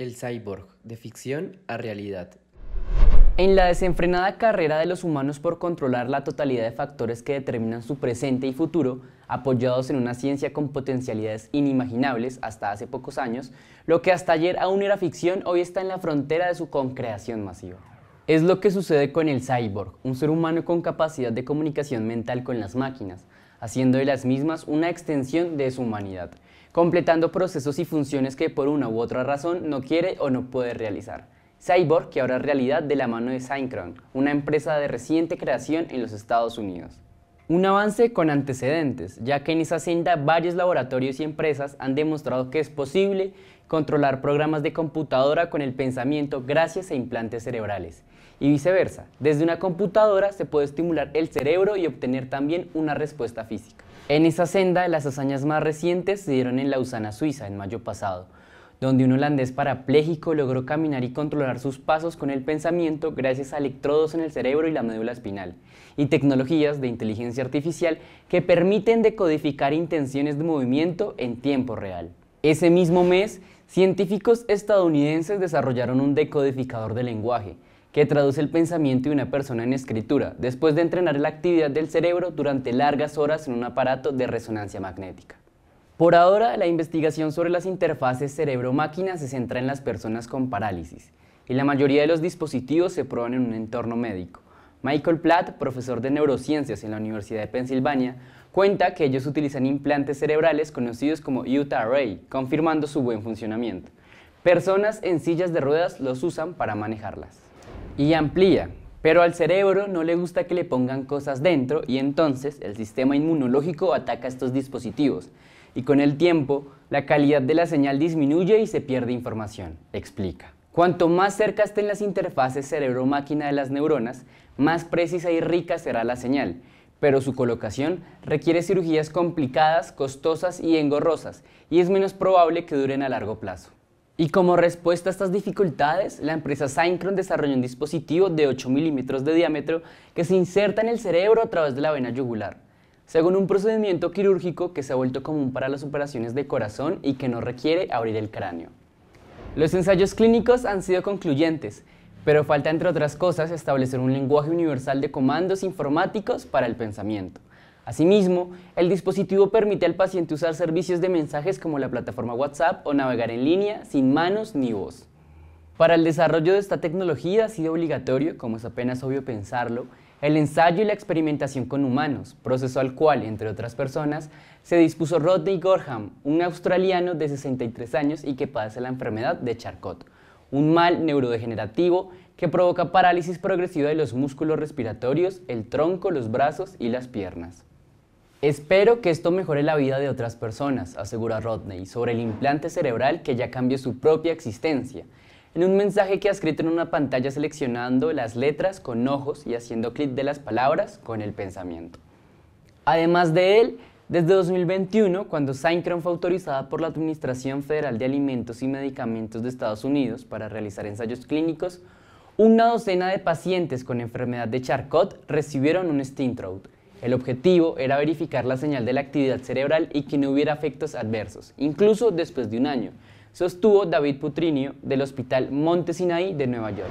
El cyborg, de ficción a realidad. En la desenfrenada carrera de los humanos por controlar la totalidad de factores que determinan su presente y futuro, apoyados en una ciencia con potencialidades inimaginables hasta hace pocos años, lo que hasta ayer aún era ficción hoy está en la frontera de su concreación masiva. Es lo que sucede con el cyborg, un ser humano con capacidad de comunicación mental con las máquinas, haciendo de las mismas una extensión de su humanidad completando procesos y funciones que por una u otra razón no quiere o no puede realizar. Cyborg que ahora es realidad de la mano de Synchron, una empresa de reciente creación en los Estados Unidos. Un avance con antecedentes, ya que en esa senda varios laboratorios y empresas han demostrado que es posible controlar programas de computadora con el pensamiento gracias a implantes cerebrales. Y viceversa, desde una computadora se puede estimular el cerebro y obtener también una respuesta física. En esa senda, las hazañas más recientes se dieron en Lausana, Suiza, en mayo pasado, donde un holandés parapléjico logró caminar y controlar sus pasos con el pensamiento gracias a electrodos en el cerebro y la médula espinal, y tecnologías de inteligencia artificial que permiten decodificar intenciones de movimiento en tiempo real. Ese mismo mes, científicos estadounidenses desarrollaron un decodificador de lenguaje, que traduce el pensamiento de una persona en escritura, después de entrenar la actividad del cerebro durante largas horas en un aparato de resonancia magnética. Por ahora, la investigación sobre las interfaces cerebro-máquina se centra en las personas con parálisis, y la mayoría de los dispositivos se prueban en un entorno médico. Michael Platt, profesor de neurociencias en la Universidad de Pensilvania, cuenta que ellos utilizan implantes cerebrales conocidos como Utah Array, confirmando su buen funcionamiento. Personas en sillas de ruedas los usan para manejarlas y amplía. Pero al cerebro no le gusta que le pongan cosas dentro y entonces el sistema inmunológico ataca estos dispositivos y con el tiempo la calidad de la señal disminuye y se pierde información, explica. Cuanto más cerca estén las interfaces cerebro-máquina de las neuronas, más precisa y rica será la señal, pero su colocación requiere cirugías complicadas, costosas y engorrosas y es menos probable que duren a largo plazo. Y como respuesta a estas dificultades, la empresa Synchron desarrolló un dispositivo de 8 milímetros de diámetro que se inserta en el cerebro a través de la vena yugular, según un procedimiento quirúrgico que se ha vuelto común para las operaciones de corazón y que no requiere abrir el cráneo. Los ensayos clínicos han sido concluyentes, pero falta entre otras cosas establecer un lenguaje universal de comandos informáticos para el pensamiento. Asimismo, el dispositivo permite al paciente usar servicios de mensajes como la plataforma WhatsApp o navegar en línea sin manos ni voz. Para el desarrollo de esta tecnología ha sido obligatorio, como es apenas obvio pensarlo, el ensayo y la experimentación con humanos, proceso al cual, entre otras personas, se dispuso Rodney Gorham, un australiano de 63 años y que padece la enfermedad de Charcot, un mal neurodegenerativo que provoca parálisis progresiva de los músculos respiratorios, el tronco, los brazos y las piernas. Espero que esto mejore la vida de otras personas, asegura Rodney sobre el implante cerebral que ya cambió su propia existencia. En un mensaje que ha escrito en una pantalla seleccionando las letras con ojos y haciendo clic de las palabras con el pensamiento. Además de él, desde 2021, cuando Synchron fue autorizada por la Administración Federal de Alimentos y Medicamentos de Estados Unidos para realizar ensayos clínicos, una docena de pacientes con enfermedad de Charcot recibieron un Stentrode. El objetivo era verificar la señal de la actividad cerebral y que no hubiera efectos adversos, incluso después de un año, sostuvo David Putrinio del Hospital Monte Sinai de Nueva York.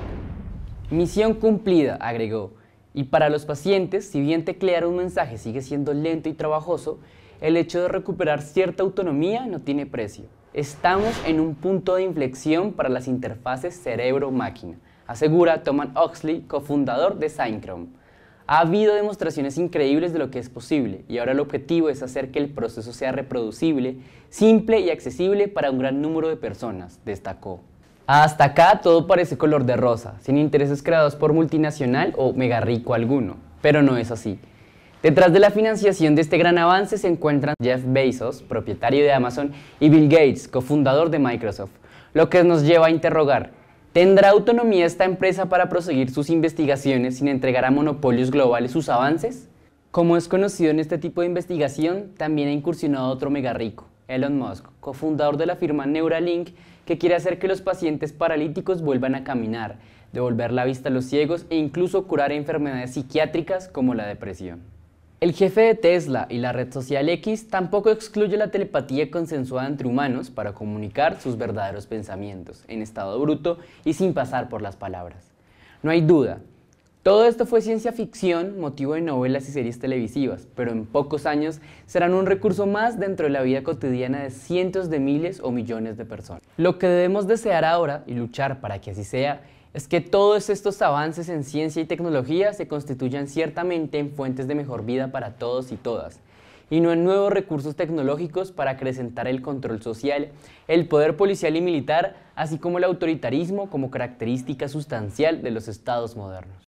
Misión cumplida, agregó. Y para los pacientes, si bien teclear un mensaje sigue siendo lento y trabajoso, el hecho de recuperar cierta autonomía no tiene precio. Estamos en un punto de inflexión para las interfaces cerebro-máquina, asegura Thomas Oxley, cofundador de Synchrome. Ha habido demostraciones increíbles de lo que es posible y ahora el objetivo es hacer que el proceso sea reproducible, simple y accesible para un gran número de personas, destacó. Hasta acá todo parece color de rosa, sin intereses creados por multinacional o mega rico alguno, pero no es así. Detrás de la financiación de este gran avance se encuentran Jeff Bezos, propietario de Amazon, y Bill Gates, cofundador de Microsoft, lo que nos lleva a interrogar ¿Tendrá autonomía esta empresa para proseguir sus investigaciones sin entregar a monopolios globales sus avances? Como es conocido en este tipo de investigación, también ha incursionado otro mega rico, Elon Musk, cofundador de la firma Neuralink, que quiere hacer que los pacientes paralíticos vuelvan a caminar, devolver la vista a los ciegos e incluso curar enfermedades psiquiátricas como la depresión. El jefe de Tesla y la red social X tampoco excluye la telepatía consensuada entre humanos para comunicar sus verdaderos pensamientos, en estado bruto y sin pasar por las palabras. No hay duda, todo esto fue ciencia ficción, motivo de novelas y series televisivas, pero en pocos años serán un recurso más dentro de la vida cotidiana de cientos de miles o millones de personas. Lo que debemos desear ahora y luchar para que así sea es que todos estos avances en ciencia y tecnología se constituyan ciertamente en fuentes de mejor vida para todos y todas, y no en nuevos recursos tecnológicos para acrecentar el control social, el poder policial y militar, así como el autoritarismo como característica sustancial de los estados modernos.